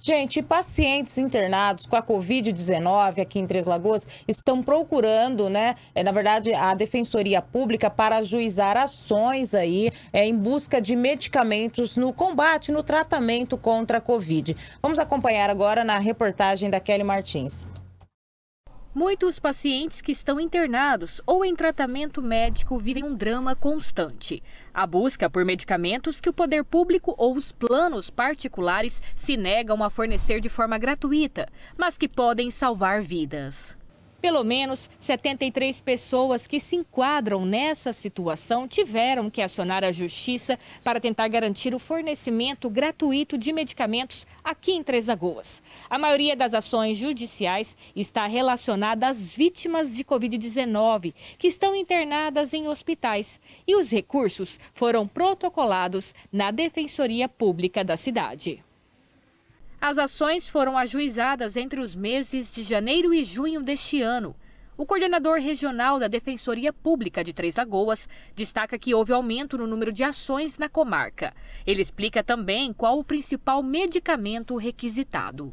Gente, pacientes internados com a Covid-19 aqui em Três Lagoas estão procurando, né, é, na verdade, a Defensoria Pública para ajuizar ações aí é, em busca de medicamentos no combate, no tratamento contra a Covid. Vamos acompanhar agora na reportagem da Kelly Martins. Muitos pacientes que estão internados ou em tratamento médico vivem um drama constante. A busca por medicamentos que o poder público ou os planos particulares se negam a fornecer de forma gratuita, mas que podem salvar vidas. Pelo menos 73 pessoas que se enquadram nessa situação tiveram que acionar a justiça para tentar garantir o fornecimento gratuito de medicamentos aqui em Três Lagoas. A maioria das ações judiciais está relacionada às vítimas de Covid-19 que estão internadas em hospitais e os recursos foram protocolados na Defensoria Pública da cidade. As ações foram ajuizadas entre os meses de janeiro e junho deste ano. O coordenador regional da Defensoria Pública de Três Lagoas destaca que houve aumento no número de ações na comarca. Ele explica também qual o principal medicamento requisitado.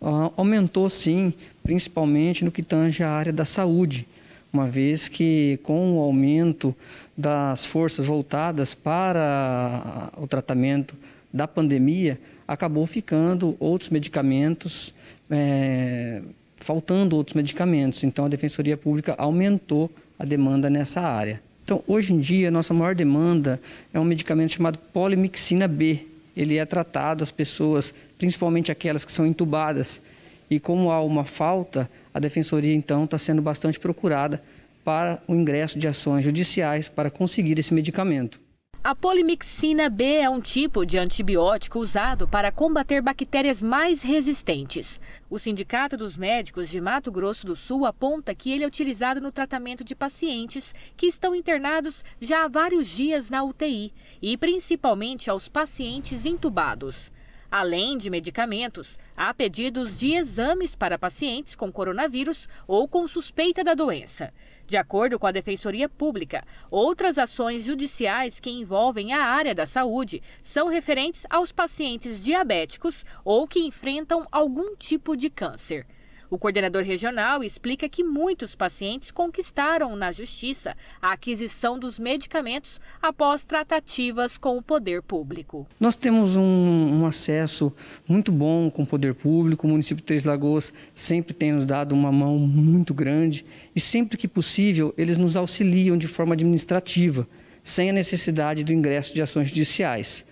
Ah, aumentou sim, principalmente no que tange à área da saúde, uma vez que com o aumento das forças voltadas para o tratamento da pandemia, acabou ficando outros medicamentos, é, faltando outros medicamentos. Então, a Defensoria Pública aumentou a demanda nessa área. Então, hoje em dia, a nossa maior demanda é um medicamento chamado polimixina B. Ele é tratado as pessoas, principalmente aquelas que são entubadas. E como há uma falta, a Defensoria, então, está sendo bastante procurada para o ingresso de ações judiciais para conseguir esse medicamento. A polimixina B é um tipo de antibiótico usado para combater bactérias mais resistentes. O Sindicato dos Médicos de Mato Grosso do Sul aponta que ele é utilizado no tratamento de pacientes que estão internados já há vários dias na UTI e principalmente aos pacientes intubados. Além de medicamentos, há pedidos de exames para pacientes com coronavírus ou com suspeita da doença. De acordo com a Defensoria Pública, outras ações judiciais que envolvem a área da saúde são referentes aos pacientes diabéticos ou que enfrentam algum tipo de câncer. O coordenador regional explica que muitos pacientes conquistaram na justiça a aquisição dos medicamentos após tratativas com o poder público. Nós temos um, um acesso muito bom com o poder público. O município de Três Lagoas sempre tem nos dado uma mão muito grande e sempre que possível eles nos auxiliam de forma administrativa, sem a necessidade do ingresso de ações judiciais.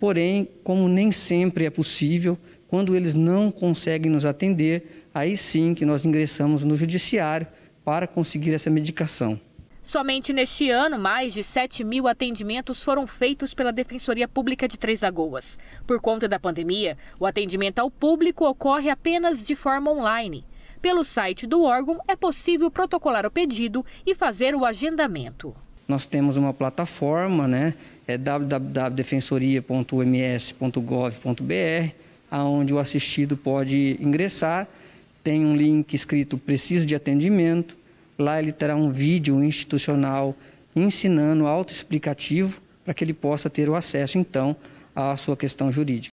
Porém, como nem sempre é possível, quando eles não conseguem nos atender, aí sim que nós ingressamos no judiciário para conseguir essa medicação. Somente neste ano, mais de 7 mil atendimentos foram feitos pela Defensoria Pública de Três Lagoas. Por conta da pandemia, o atendimento ao público ocorre apenas de forma online. Pelo site do órgão, é possível protocolar o pedido e fazer o agendamento. Nós temos uma plataforma, né? É www.defensoria.ms.gov.br, onde o assistido pode ingressar tem um link escrito Preciso de Atendimento. Lá ele terá um vídeo institucional ensinando autoexplicativo para que ele possa ter o acesso, então, à sua questão jurídica.